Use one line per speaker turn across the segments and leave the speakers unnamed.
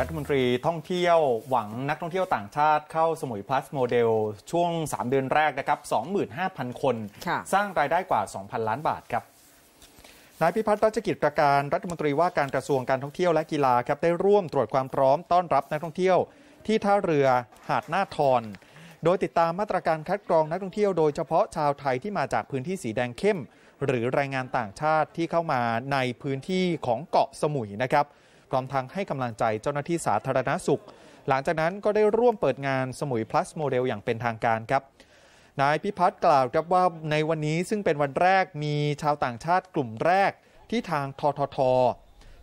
รัฐมนตรีท่องเที่ยวหวังนักท่องเที่ยวต่างชาติเข้าสมุยพลัสโมเดล ช่วง 3 เดือนแรกนะครับ 25,000 คน สร้างรายได้กว่า 2,000 ล้านบาทครับ นายพิพัฒน์รัชกิจประการรัฐมนตรีว่าการกระทรวงการท่องเที่ยวและกีฬาครับได้ร่วมตรวจความพร้อมต้อนรับนักท่องเที่ยว ที่ท่าเรือหาดหน้าทอน โดยติดตามมาตรการคัดกรองนักท่องเที่ยวโดยเฉพาะชาวไทยที่มาจากพื้นที่สีแดงเข้ม หรือแรงงานต่างชาติที่เข้ามาในพื้นที่ของเกาะสมุยนะครับร้อมทั้งให้กำลังใจเจ้าหน้าที่สาธารณสุข หลังจากนั้นก็ได้ร่วมเปิดงานสมุยพลัสโมเดลอย่างเป็นทางการครับ นายพิพัฒน์กล่าวครับว่าในวันนี้ซึ่งเป็นวันแรกมีชาวต่างชาติกลุ่มแรกที่ทางททท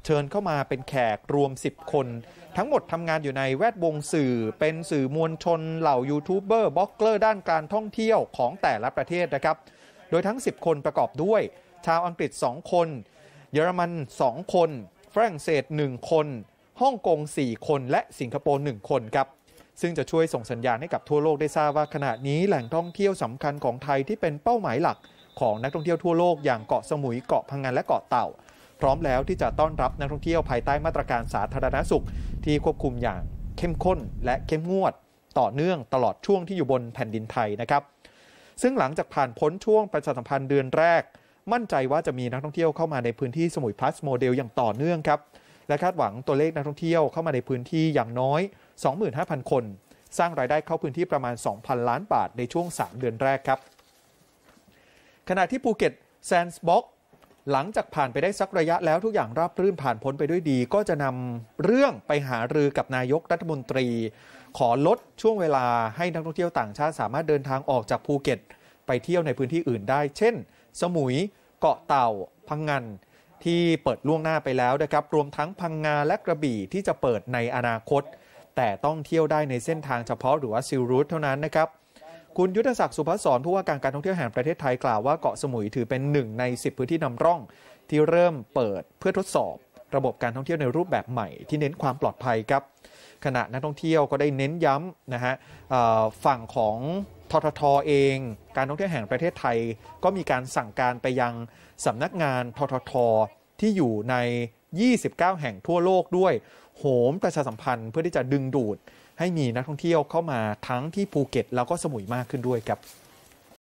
เชิญเข้ามาเป็นแขกรวม 10 คน ทั้งหมดทำงานอยู่ในแวดวงสื่อเป็นสื่อมวลชนเหล่ายูทูบเบอร์บล็อกเกอร์ด้านการท่องเที่ยวของแต่ละประเทศนะครับ โดยทั้ง 10 คนประกอบด้วย ชาวอังกฤษ 2 คน เยอรมัน 2 คนฝรั่งเศส1คนฮ่องกง4 คนและสิงคโปร์1คนครับซึ่งจะช่วยส่งสัญญาณให้กับทั่วโลกได้ทราบว่าขณะนี้แหล่งท่องเที่ยวสำคัญของไทยที่เป็นเป้าหมายหลักของนักท่องเที่ยวทั่วโลกอย่างเกาะสมุยเกาะพังงานและเกาะเต่า พร้อมแล้วที่จะต้อนรับนักท่องเที่ยวภายใต้มาตรการสาธารณสุข ที่ควบคุมอย่างเข้มข้นและเข้มงวด ต่อเนื่องตลอดช่วงที่อยู่บนแผ่นดินไทยนะครับซึ่งหลังจากผ่านพ้นช่วงประชาสัมพันธ์เดือนแรกมั่นใจว่าจะมีนักท่องเที่ยวเข้ามาในพื้นที่สมุยพลัสโมเดลอย่างต่อเนื่องครับและคาดหวังตัวเลขนักท่องเที่ยวเข้ามาในพื้นที่อย่างน้อย25,000คน สร้างรายได้เข้าพื้นที่ประมาณ 2,000 ล้านบาทในช่วง 3 เดือนแรกครับ ขณะที่ภูเก็ตแซนส์บ็อกหลังจากผ่านไปได้สักระยะแล้วทุกอย่างราบรื่นผ่านพ้นไปด้วยดี ก็จะนำเรื่องไปหารือกับนายกรัฐมนตรี ขอลดช่วงเวลาให้นักท่องเที่ยวต่างชาติสามารถเดินทางออกจากภูเก็ต ไปเที่ยวในพื้นที่อื่นได้เช่นสมุย เกาะเต่า พังงันที่เปิดล่วงหน้าไปแล้วนะครับรวมทั้งพังงา และกระบี่ที่จะเปิดในอนาคต แต่ต้องเที่ยวได้ในเส้นทางเฉพาะหรือว่าซิลรูทเท่านั้นนะครับคุณยุทธศักดิ์สุภศรผู้ว่าการการท่องเที่ยวแห่งประเทศไทย กล่าวว่าเกาะสมุยถือเป็นหนึ่งใน 10 พื้นที่นำร่อง ที่เริ่มเปิดเพื่อทดสอบ ระบบการท่องเที่ยวในรูปแบบใหม่ ที่เน้นความปลอดภัยครับ ขณะนักท่องเที่ยวก็ได้เน้นย้ำนะฮะฝั่งของทททเอง การท่องเที่ยวแห่งประเทศไทย ก็มีการสั่งการไปยังสำนักงานทททที่อยู่ใน 29 แห่งทั่วโลกด้วยโหมประชาสัมพันธ์เพื่อที่จะดึงดูด ให้มีนักท่องเที่ยวเข้ามาทั้งที่ภูเก็ตแล้วก็สมุยมากขึ้นด้วยครับ